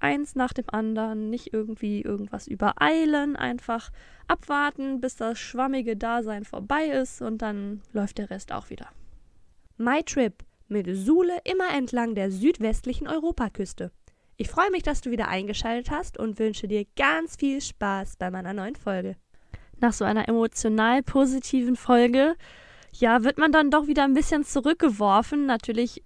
eins nach dem anderen, nicht irgendwie irgendwas übereilen, einfach abwarten, bis das schwammige Dasein vorbei ist und dann läuft der Rest auch wieder. My Trip mit Sule immer entlang der südwestlichen Europaküste. Ich freue mich, dass du wieder eingeschaltet hast und wünsche dir ganz viel Spaß bei meiner neuen Folge. Nach so einer emotional positiven Folge, ja, wird man dann doch wieder ein bisschen zurückgeworfen. Natürlich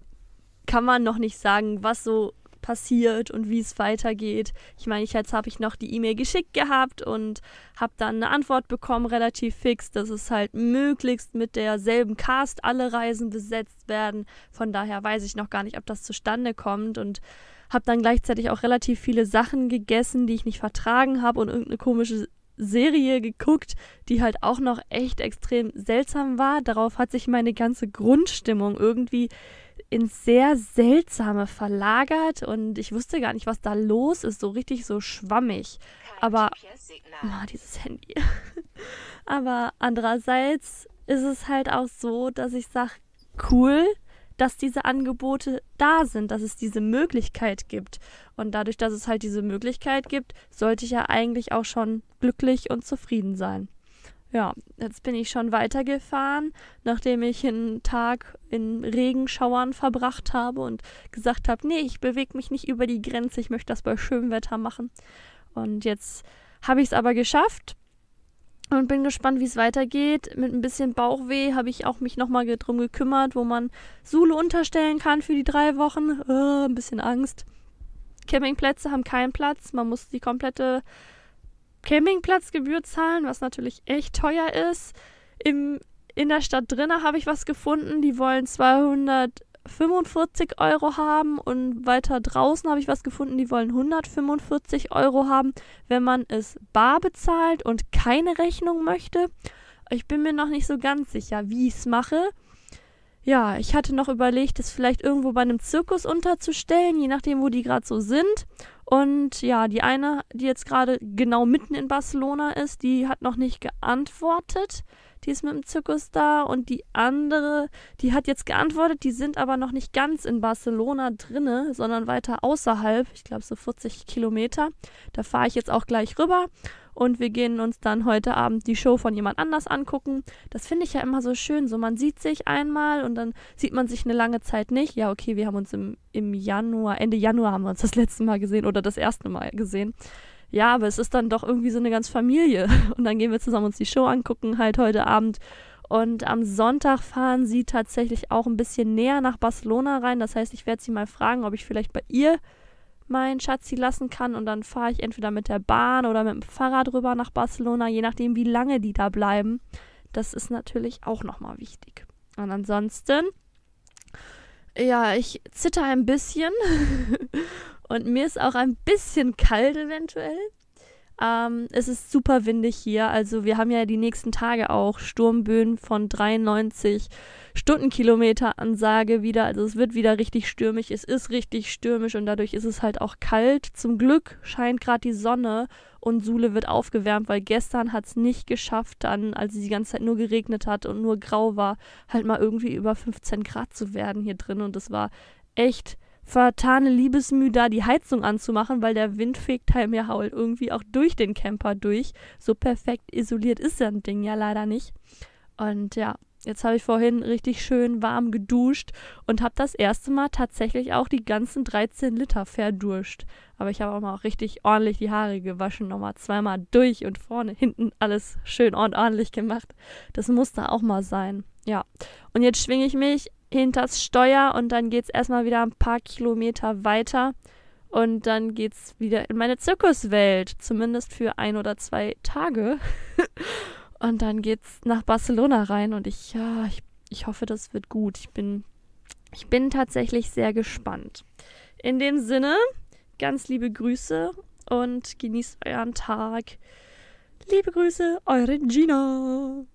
kann man noch nicht sagen, was so passiert und wie es weitergeht. Ich meine, jetzt habe ich noch die E-Mail geschickt gehabt und habe dann eine Antwort bekommen, relativ fix, dass es halt möglichst mit derselben Cast alle Reisen besetzt werden. Von daher weiß ich noch gar nicht, ob das zustande kommt und habe dann gleichzeitig auch relativ viele Sachen gegessen, die ich nicht vertragen habe und irgendeine komische Serie geguckt, die halt auch noch echt extrem seltsam war. Darauf hat sich meine ganze Grundstimmung irgendwie in sehr seltsame verlagert und ich wusste gar nicht, was da los ist, so richtig so schwammig. Aber oh, dieses Handy. Aber andererseits ist es halt auch so, dass ich sage, cool, dass diese Angebote da sind, dass es diese Möglichkeit gibt. Und dadurch, dass es halt diese Möglichkeit gibt, sollte ich ja eigentlich auch schon glücklich und zufrieden sein. Ja, jetzt bin ich schon weitergefahren, nachdem ich einen Tag in Regenschauern verbracht habe und gesagt habe, nee, ich bewege mich nicht über die Grenze, ich möchte das bei schönem Wetter machen. Und jetzt habe ich es aber geschafft und bin gespannt, wie es weitergeht. Mit ein bisschen Bauchweh habe ich auch mich nochmal drum gekümmert, wo man Sule unterstellen kann für die drei Wochen. Oh, ein bisschen Angst. Campingplätze haben keinen Platz, man muss die komplette Campingplatzgebühr zahlen, was natürlich echt teuer ist. Im, in der Stadt drinnen habe ich was gefunden, die wollen 245 Euro haben und weiter draußen habe ich was gefunden, die wollen 145 Euro haben, wenn man es bar bezahlt und keine Rechnung möchte. Ich bin mir noch nicht so ganz sicher, wie ich es mache. Ja, ich hatte noch überlegt, es vielleicht irgendwo bei einem Zirkus unterzustellen, je nachdem, wo die gerade so sind. Und ja, die eine, die jetzt gerade genau mitten in Barcelona ist, die hat noch nicht geantwortet. Die ist mit dem Zirkus da. Und die andere, die hat jetzt geantwortet, die sind aber noch nicht ganz in Barcelona drinne, sondern weiter außerhalb. Ich glaube so 40 Kilometer. Da fahre ich jetzt auch gleich rüber und wir gehen uns dann heute Abend die Show von jemand anders angucken. Das finde ich ja immer so schön. So, man sieht sich einmal und dann sieht man sich eine lange Zeit nicht. Ja, okay, wir haben uns im, im Januar, Ende Januar haben wir uns das letzte Mal gesehen oder das erste Mal gesehen. Ja, aber es ist dann doch irgendwie so eine ganze Familie. Und dann gehen wir zusammen uns die Show angucken, halt heute Abend. Und am Sonntag fahren sie tatsächlich auch ein bisschen näher nach Barcelona rein. Das heißt, ich werde sie mal fragen, ob ich vielleicht bei ihr mein Schatzi lassen kann und dann fahre ich entweder mit der Bahn oder mit dem Fahrrad rüber nach Barcelona, je nachdem, wie lange die da bleiben. Das ist natürlich auch nochmal wichtig. Und ansonsten, ja, ich zitter ein bisschen und mir ist auch ein bisschen kalt eventuell. Ähm, es ist super windig hier. Also wir haben ja die nächsten Tage auch Sturmböen von 93 Stundenkilometer Ansage wieder. Also es wird wieder richtig stürmisch. Es ist richtig stürmisch und dadurch ist es halt auch kalt. Zum Glück scheint gerade die Sonne und Sule wird aufgewärmt, weil gestern hat es nicht geschafft, dann, als es die ganze Zeit nur geregnet hat und nur grau war, halt mal irgendwie über 15 Grad zu werden hier drin. Und es war echt vertane Liebesmüh da, die Heizung anzumachen, weil der Wind fegt halt mir Haul irgendwie auch durch den Camper durch. So perfekt isoliert ist ja Ding ja leider nicht. Und ja, jetzt habe ich vorhin richtig schön warm geduscht und habe das erste Mal tatsächlich auch die ganzen 13 Liter verduscht. Aber ich habe auch mal richtig ordentlich die Haare gewaschen, nochmal zweimal durch und vorne, hinten alles schön und ordentlich gemacht. Das muss da auch mal sein. Ja, und jetzt schwinge ich mich hinters Steuer und dann geht es erstmal wieder ein paar Kilometer weiter. Und dann geht es wieder in meine Zirkuswelt, zumindest für ein oder zwei Tage. und dann geht es nach Barcelona rein und ich, ja, ich, ich hoffe, das wird gut. Ich bin, ich bin tatsächlich sehr gespannt. In dem Sinne, ganz liebe Grüße und genießt euren Tag. Liebe Grüße, eure Gina.